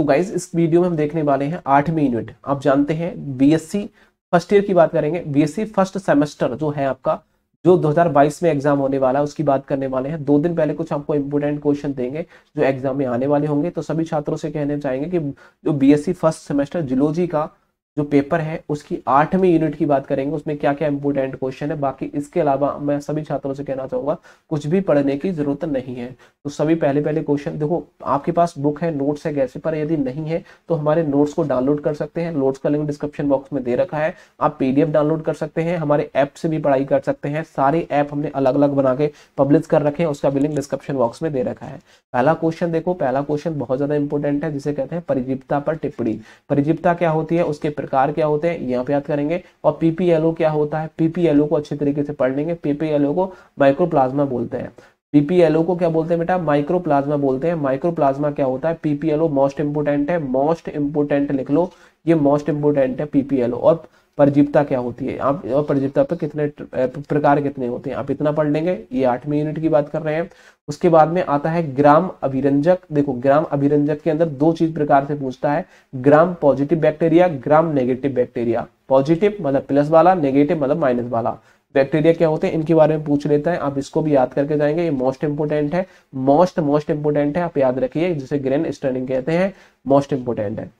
तो गाइज इस वीडियो में हम देखने वाले हैं आठवीं यूनिट आप जानते हैं बीएससी फर्स्ट ईयर की बात करेंगे बीएससी फर्स्ट सेमेस्टर जो है आपका जो 2022 में एग्जाम होने वाला है उसकी बात करने वाले हैं दो दिन पहले कुछ आपको इंपोर्टेंट क्वेश्चन देंगे जो एग्जाम में आने वाले होंगे तो सभी छात्रों से कहने चाहेंगे कि जो बीएससी फर्स्ट सेमेस्टर जुलोजी का जो पेपर है उसकी आठवीं यूनिट की बात करेंगे उसमें क्या क्या इंपोर्टेंट क्वेश्चन है बाकी इसके अलावा मैं सभी छात्रों से कहना चाहूँगा कुछ भी पढ़ने की जरूरत नहीं है तो सभी पहले पहले क्वेश्चन देखो आपके पास बुक है नोट्स है कैसे पर यदि नहीं है तो हमारे नोट्स को डाउनलोड कर सकते हैं नोट्स का लिंक डिस्क्रिप्शन बॉक्स में दे रखा है आप पीडीएफ डाउनलोड कर सकते हैं हमारे ऐप से भी पढ़ाई कर सकते हैं सारे ऐप हमने अलग अलग बना के पब्लिश कर रखे हैं उसका भी लिंक डिस्क्रिप्शन बॉक्स में दे रखा है पहला क्वेश्चन देखो पहला क्वेश्चन बहुत ज्यादा इंपोर्टेंट है जिसे कहते हैं परिजीपता पर टिप्पणी परिजीपता क्या होती है उसके प्रकार क्या होते हैं यहाँ पे याद करेंगे और पीपीएलओ क्या होता है पीपीएलओ को अच्छे तरीके से पढ़ लेंगे पीपीएलओ को माइक्रोप्लाज्मा बोलते हैं पीपीएलओ को क्या बोलते हैं बेटा माइक्रोप्लाज्मा बोलते हैं माइक्रोप्लाज्मा क्या होता है पीपीएलओ मोस्ट इंपोर्टेंट है मोस्ट इंपोर्टेंट लिख लो ये मोस्ट इंपोर्टेंट है पीपीएलओ और परजीवता क्या होती है आप और परजीवता पर कितने प्रकार कितने होते हैं आप इतना पढ़ लेंगे ये आठवीं यूनिट की बात कर रहे हैं उसके बाद में आता है ग्राम अभिरंजक देखो ग्राम अभिरंजक के अंदर दो चीज प्रकार से पूछता है gram positive bacteria gram negative bacteria positive मतलब प्लस वाला नेगेटिव मतलब माइनस वाला बैक्टीरिया क्या होते हैं इनके बारे में पूछ लेता है आप इसको भी याद करके जाएंगे ये मोस्ट इंपोर्टेंट है मोस्ट मोस्ट इंपोर्टेंट है आप याद रखिए जिसे ग्रेन स्टर्निंग कहते हैं मोस्ट इंपोर्टेंट है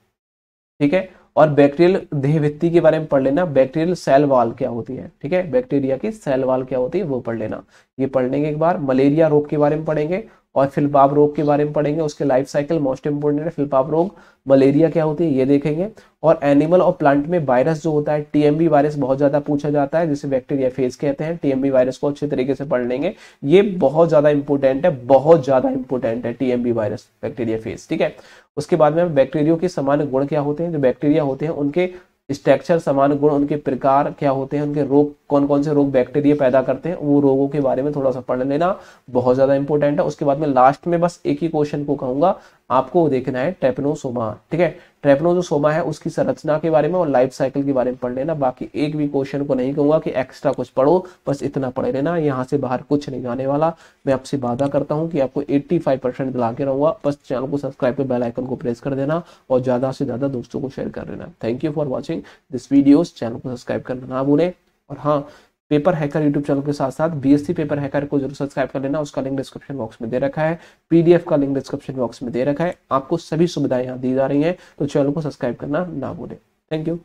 ठीक है और बैक्टीरियल देह भित्ति के बारे में पढ़ लेना बैक्टीरियल सेल वाल क्या होती है ठीक है बैक्टीरिया की सेल वाल क्या होती है वो पढ़ लेना ये पढ़ लेंगे एक बार मलेरिया रोग के बारे में पढ़ेंगे और फिलपाप रोग के बारे में पढ़ेंगे उसके लाइफ साइकिल मोस्ट इंपोर्टेंट है फिलपाप रोग मलेरिया क्या होती है ये देखेंगे और एनिमल और प्लांट में वायरस जो होता है टीएमबी वायरस बहुत ज्यादा पूछा जाता है जिसे बैक्टीरिया फेज कहते हैं टीएमबी वायरस को अच्छे तरीके से पढ़ लेंगे ये बहुत ज्यादा इंपोर्टेंट है बहुत ज्यादा इंपॉर्टेंट है टीएमबी वायरस बैक्टीरिया फेज ठीक है उसके बाद में बैक्टीरियो के सामान्य गुण क्या होते हैं जो बैक्टीरिया होते हैं उनके स्ट्रक्चर समान गुण उनके प्रकार क्या होते हैं उनके रोग कौन कौन से रोग बैक्टीरिया पैदा करते हैं वो रोगों के बारे में थोड़ा सा पढ़ लेना बहुत ज़्यादा इंपॉर्टेंट है उसके बाद में लास्ट में बस एक ही क्वेश्चन को कहूंगा आपको देखना है टेपनोसोमा ठीक है ट्रेपनोजोसोमा है उसकी संरचना के बारे में और लाइफ साइकिल के बारे में पढ़ लेना बाकी एक भी क्वेश्चन को नहीं कहूंगा कि एक्स्ट्रा कुछ पढ़ो बस इतना पढ़े लेना यहाँ से बाहर कुछ नहीं जाने वाला मैं आपसे वादा करता हूँ कि आपको 85 परसेंट दिला के रहूंगा बस चैनल को सब्सक्राइब कर बेल आइकन को प्रेस कर देना और ज्यादा से ज्यादा दोस्तों को शेयर कर देना thank you for watching this video channel को सब्सक्राइब करना ना भूलें और हाँ पेपर हैकर यूट्यूब चैनल के साथ साथ बीएससी पेपर हैकर को जरूर सब्सक्राइब कर लेना उसका लिंक डिस्क्रिप्शन बॉक्स में दे रखा है पीडीएफ का लिंक डिस्क्रिप्शन बॉक्स में दे रखा है आपको सभी सुविधाएं यहाँ दी जा रही हैं तो चैनल को सब्सक्राइब करना ना भूलें थैंक यू